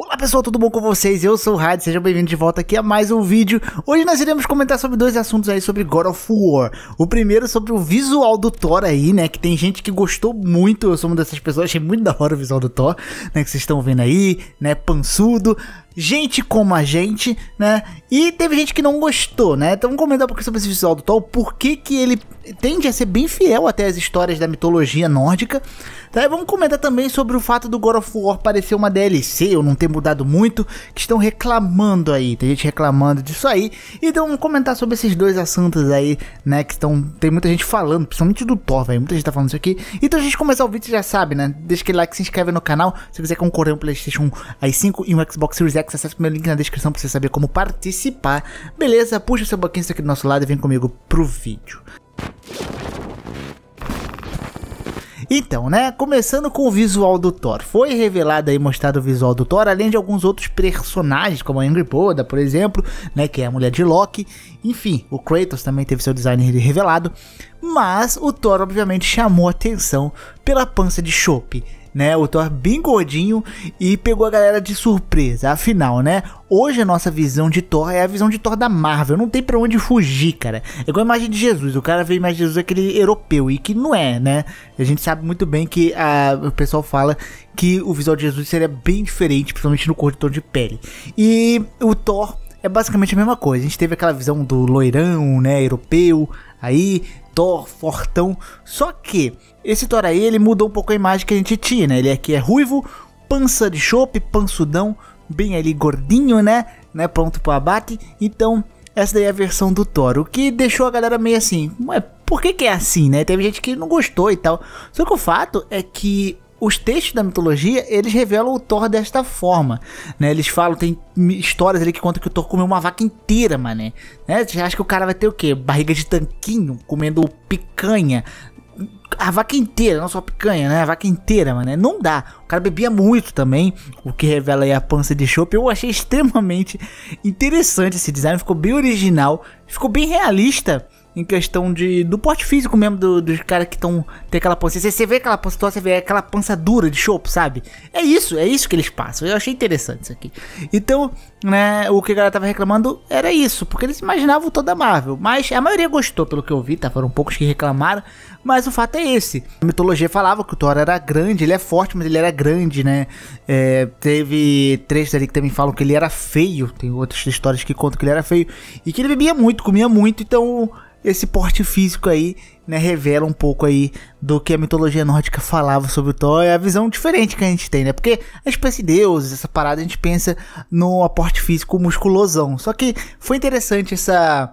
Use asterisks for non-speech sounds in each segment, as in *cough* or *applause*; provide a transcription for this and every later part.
Olá pessoal, tudo bom com vocês? Eu sou o Raid, sejam bem-vindos de volta aqui a mais um vídeo. Hoje nós iremos comentar sobre dois assuntos aí sobre God of War. O primeiro sobre o visual do Thor aí, né, que tem gente que gostou muito, eu sou uma dessas pessoas, achei muito da hora o visual do Thor, né, que vocês estão vendo aí, né, pançudo gente como a gente, né? E teve gente que não gostou, né? Então vamos comentar um pouquinho sobre esse visual do Thor, por que que ele tende a ser bem fiel até às histórias da mitologia nórdica. Tá? E vamos comentar também sobre o fato do God of War parecer uma DLC ou não ter mudado muito, que estão reclamando aí, tem gente reclamando disso aí. Então vamos comentar sobre esses dois assuntos aí, né, que estão, tem muita gente falando, principalmente do Thor, velho, muita gente tá falando isso aqui. Então a gente começar o vídeo, você já sabe, né? Deixa aquele like, se inscreve no canal, se você quiser concorrer um PlayStation 5 e um Xbox Series X Acesse o meu link na descrição para você saber como participar. Beleza? Puxa seu boquinho aqui do nosso lado e vem comigo pro vídeo. Então, né, começando com o visual do Thor. Foi revelado aí, mostrado o visual do Thor, além de alguns outros personagens, como a Angry Boda, por exemplo, né, que é a mulher de Loki. Enfim, o Kratos também teve seu design revelado. Mas o Thor, obviamente, chamou atenção pela pança de chope né? O Thor bem gordinho e pegou a galera de surpresa. Afinal, né? Hoje a nossa visão de Thor é a visão de Thor da Marvel. Não tem para onde fugir, cara. É igual a imagem de Jesus. O cara vê a imagem de Jesus é aquele europeu e que não é, né? A gente sabe muito bem que a, o pessoal fala que o visual de Jesus seria bem diferente, principalmente no cor de tom de pele. E o Thor é basicamente a mesma coisa. A gente teve aquela visão do loirão, né, europeu, aí Thor fortão. Só que esse Thor aí, ele mudou um pouco a imagem que a gente tinha, né? Ele aqui é ruivo, pança de chope, pançudão, bem ali gordinho, né? né? Pronto pro abate. Então, essa daí é a versão do Thor. O que deixou a galera meio assim, ué, por que, que é assim, né? Teve gente que não gostou e tal. Só que o fato é que os textos da mitologia, eles revelam o Thor desta forma, né? Eles falam, tem histórias ali que contam que o Thor comeu uma vaca inteira, mané. Né? Você acha que o cara vai ter o quê? Barriga de tanquinho, comendo picanha. A vaca inteira, não só picanha, né? A vaca inteira, mané. Não dá. O cara bebia muito também, o que revela aí a pança de chopp. Eu achei extremamente interessante esse design, ficou bem original, ficou bem realista em questão de do porte físico mesmo do, dos caras que estão tem aquela pança. Você, vê aquela pança, você vê aquela pança dura de chope, sabe? É isso, é isso que eles passam. Eu achei interessante isso aqui. Então, né, o que a galera tava reclamando era isso, porque eles imaginavam toda a Marvel, mas a maioria gostou pelo que eu vi, tá? Foram poucos que reclamaram, mas o fato é esse. A mitologia falava que o Thor era grande, ele é forte, mas ele era grande, né? É, teve trechos ali que também falam que ele era feio, tem outras histórias que contam que ele era feio e que ele bebia muito, comia muito, então esse porte físico aí, né, revela um pouco aí do que a mitologia nórdica falava sobre o Thor, é a visão diferente que a gente tem, né? Porque a espécie deuses, essa parada, a gente pensa no aporte físico musculosão. Só que foi interessante essa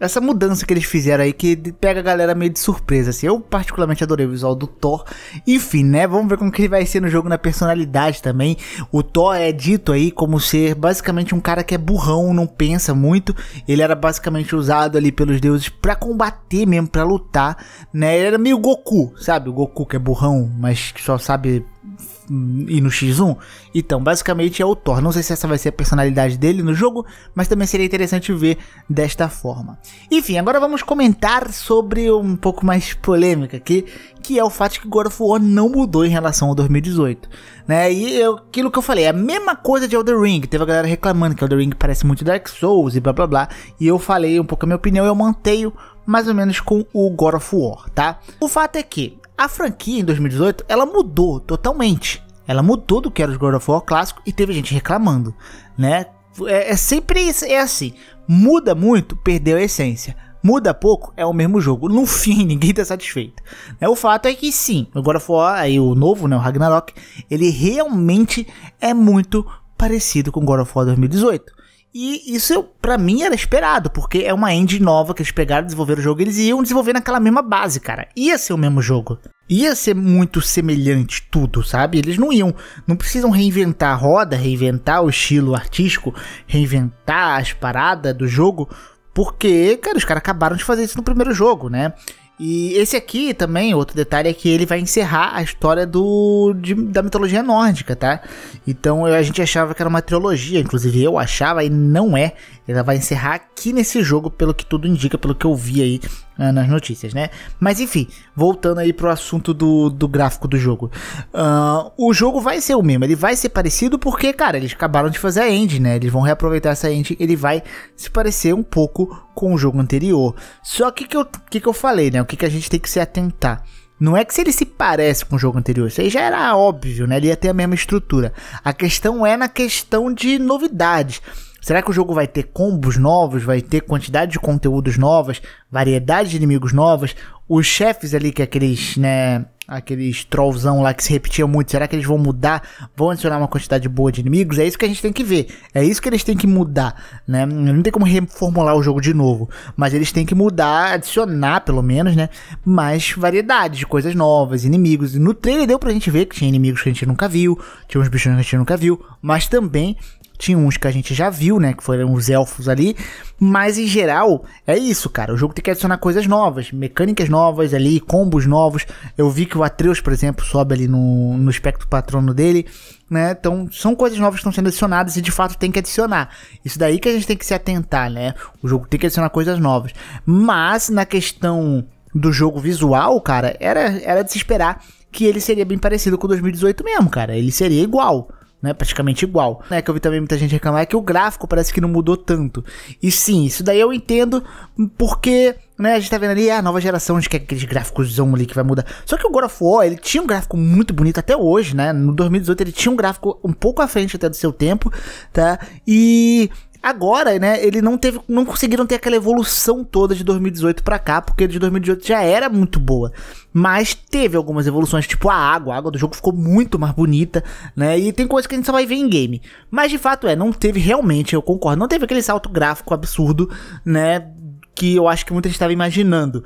essa mudança que eles fizeram aí, que pega a galera meio de surpresa, assim. Eu particularmente adorei o visual do Thor. Enfim, né? Vamos ver como que ele vai ser no jogo, na personalidade também. O Thor é dito aí como ser basicamente um cara que é burrão, não pensa muito. Ele era basicamente usado ali pelos deuses para combater mesmo, para lutar, né? Ele era meio Goku, sabe? O Goku que é burrão, mas que só sabe e no X1. Então, basicamente é o Thor. Não sei se essa vai ser a personalidade dele no jogo, mas também seria interessante ver desta forma. Enfim, agora vamos comentar sobre um pouco mais polêmica aqui, que é o fato que God of War não mudou em relação ao 2018. Né? E aquilo que eu falei, é a mesma coisa de Elder Ring. Teve a galera reclamando que Elder Ring parece muito Dark Souls e blá blá blá. E eu falei um pouco a minha opinião, eu mantenho mais ou menos com o God of War, tá? O fato é que a franquia em 2018 ela mudou totalmente. Ela mudou do que era o God of War clássico e teve gente reclamando, né? É, é sempre é assim, muda muito, perdeu a essência. Muda pouco, é o mesmo jogo. No *laughs* fim, ninguém está satisfeito. Né? O fato é que sim, o God of War, aí o novo, né, o Ragnarok, ele realmente é muito parecido com God of War 2018. E isso, para mim, era esperado, porque é uma engine nova que eles pegaram, desenvolveram o jogo, eles iam desenvolver naquela mesma base, cara. Ia ser o mesmo jogo. Ia ser muito semelhante tudo, sabe? Eles não iam, não precisam reinventar a roda, reinventar o estilo artístico, reinventar as paradas do jogo, porque, cara, os caras acabaram de fazer isso no primeiro jogo, né? E esse aqui também, outro detalhe, é que ele vai encerrar a história do, de, da mitologia nórdica, tá? Então eu, a gente achava que era uma trilogia, inclusive eu achava e não é. Ela vai encerrar aqui nesse jogo, pelo que tudo indica, pelo que eu vi aí uh, nas notícias, né? Mas enfim, voltando aí pro assunto do, do gráfico do jogo. Uh, o jogo vai ser o mesmo, ele vai ser parecido porque, cara, eles acabaram de fazer a end né? Eles vão reaproveitar essa end ele vai se parecer um pouco com o jogo anterior. Só que que eu, que, que eu falei, né? O que, que a gente tem que se atentar. Não é que se ele se parece com o jogo anterior, isso aí já era óbvio, né? Ele ia ter a mesma estrutura. A questão é na questão de novidades. Será que o jogo vai ter combos novos? Vai ter quantidade de conteúdos novas? Variedade de inimigos novas? Os chefes ali, que é aqueles, né? Aqueles trollzão lá que se repetia muito. Será que eles vão mudar? Vão adicionar uma quantidade boa de inimigos? É isso que a gente tem que ver. É isso que eles têm que mudar, né? Não tem como reformular o jogo de novo. Mas eles têm que mudar, adicionar pelo menos, né? Mais variedade de coisas novas, inimigos. No trailer deu pra gente ver que tinha inimigos que a gente nunca viu. Tinha uns bichos que a gente nunca viu. Mas também tinha uns que a gente já viu, né? Que foram os elfos ali. Mas em geral, é isso, cara. O jogo tem que adicionar coisas novas, mecânicas novas ali, combos novos. Eu vi que o Atreus, por exemplo, sobe ali no, no espectro patrono dele. Né? Então, são coisas novas que estão sendo adicionadas e de fato tem que adicionar. Isso daí que a gente tem que se atentar, né? O jogo tem que adicionar coisas novas. Mas na questão do jogo visual, cara, era, era de se esperar que ele seria bem parecido com 2018 mesmo, cara. Ele seria igual né? Praticamente igual. Né, que eu vi também muita gente reclamar é que o gráfico parece que não mudou tanto. E sim, isso daí eu entendo porque, né, a gente tá vendo ali a ah, nova geração a que quer é aqueles gráficos ali que vai mudar. Só que o God of War, ele tinha um gráfico muito bonito até hoje, né? No 2018 ele tinha um gráfico um pouco à frente até do seu tempo, tá? E agora, né, ele não teve, não conseguiram ter aquela evolução toda de 2018 para cá, porque de 2018 já era muito boa, mas teve algumas evoluções, tipo a água, a água do jogo ficou muito mais bonita, né? E tem coisas que a gente só vai ver em game. Mas de fato é, não teve realmente, eu concordo, não teve aquele salto gráfico absurdo, né, que eu acho que muita gente estava imaginando.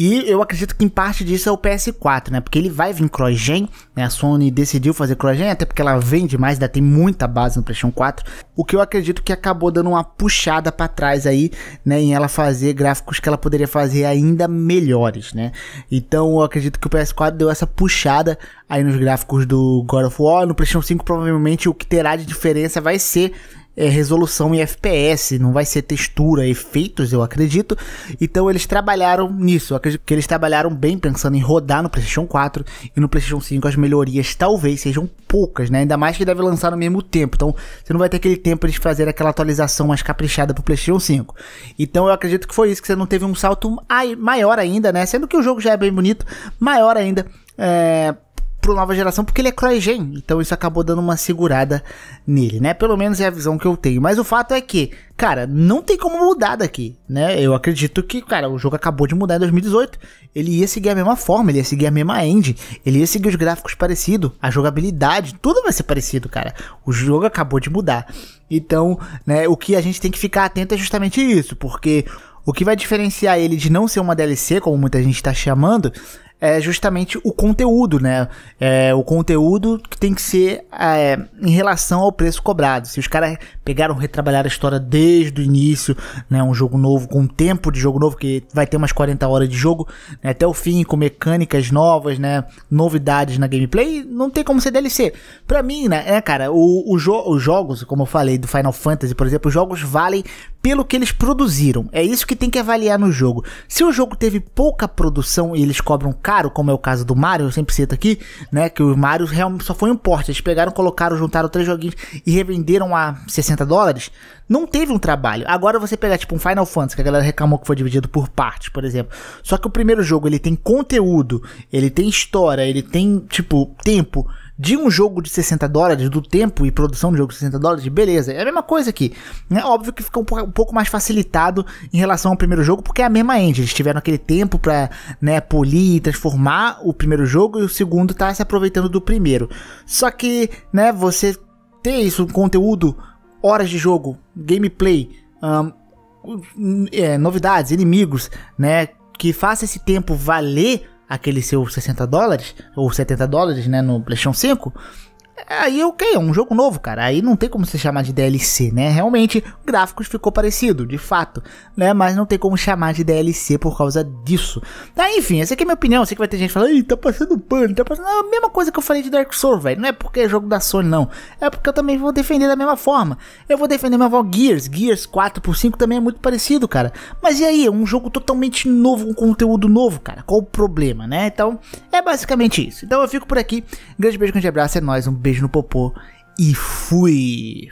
E eu acredito que em parte disso é o PS4, né? Porque ele vai vir cross-gen, né? A Sony decidiu fazer cross-gen, até porque ela vende mais, ainda tem muita base no PlayStation 4. O que eu acredito que acabou dando uma puxada para trás aí, né? Em ela fazer gráficos que ela poderia fazer ainda melhores, né? Então eu acredito que o PS4 deu essa puxada aí nos gráficos do God of War. No PlayStation 5, provavelmente o que terá de diferença vai ser é, resolução em FPS, não vai ser textura, efeitos, eu acredito. Então eles trabalharam nisso. Eu acredito que eles trabalharam bem pensando em rodar no PlayStation 4 e no PlayStation 5 as melhorias talvez sejam poucas, né? Ainda mais que deve lançar no mesmo tempo. Então você não vai ter aquele tempo de fazer aquela atualização mais caprichada pro PlayStation 5. Então eu acredito que foi isso, que você não teve um salto maior ainda, né? Sendo que o jogo já é bem bonito, maior ainda. É, pro nova geração porque ele é CryGen, então isso acabou dando uma segurada nele, né? Pelo menos é a visão que eu tenho. Mas o fato é que, cara, não tem como mudar daqui, né? Eu acredito que, cara, o jogo acabou de mudar em 2018. Ele ia seguir a mesma forma, ele ia seguir a mesma engine, ele ia seguir os gráficos parecidos, a jogabilidade, tudo vai ser parecido, cara. O jogo acabou de mudar. Então, né, o que a gente tem que ficar atento é justamente isso, porque o que vai diferenciar ele de não ser uma DLC, como muita gente está chamando, é justamente o conteúdo, né? É, o conteúdo que tem que ser é, em relação ao preço cobrado. Se os caras pegaram retrabalhar a história desde o início, né? Um jogo novo com um tempo de jogo novo que vai ter umas 40 horas de jogo né? até o fim, com mecânicas novas, né? Novidades na gameplay, não tem como ser DLC. Pra mim, né, é, cara, o, o jo os jogos, como eu falei do Final Fantasy, por exemplo, os jogos valem pelo que eles produziram. É isso que tem que avaliar no jogo. Se o jogo teve pouca produção e eles cobram caro, como é o caso do Mario, eu sempre cito aqui, né? Que o Mario realmente só foi um porte. Eles pegaram, colocaram, juntaram três joguinhos e revenderam a 60 dólares. Não teve um trabalho. Agora você pegar, tipo, um Final Fantasy, que a galera reclamou que foi dividido por partes, por exemplo. Só que o primeiro jogo, ele tem conteúdo, ele tem história, ele tem, tipo, tempo de um jogo de 60 dólares, do tempo e produção de jogo de 60 dólares, beleza. É a mesma coisa aqui. É óbvio que fica um, pouco mais facilitado em relação ao primeiro jogo, porque é a mesma engine. Eles tiveram aquele tempo pra né, polir e transformar o primeiro jogo e o segundo tá se aproveitando do primeiro. Só que, né, você ter isso, conteúdo, horas de jogo, gameplay, um, é, novidades, inimigos, né, que faça esse tempo valer aquele seu 60 dólares ou 70 dólares, né, no PlayStation 5, Aí, ok, é um jogo novo, cara. Aí não tem como se chamar de DLC, né? Realmente, gráficos ficou parecido, de fato, né? Mas não tem como chamar de DLC por causa disso. Tá, enfim, essa aqui é minha opinião. Eu sei que vai ter gente falando, Ih, tá passando pano, tá passando. É a mesma coisa que eu falei de Dark Souls, velho. Não é porque é jogo da Sony, não. É porque eu também vou defender da mesma forma. Eu vou defender meu avó Gears. Gears 4 por 5 também é muito parecido, cara. Mas e aí? Um jogo totalmente novo, um conteúdo novo, cara. Qual o problema, né? Então, é basicamente isso. Então eu fico por aqui. Grande beijo, grande abraço. É nóis. Um beijo beijo no popô e fui!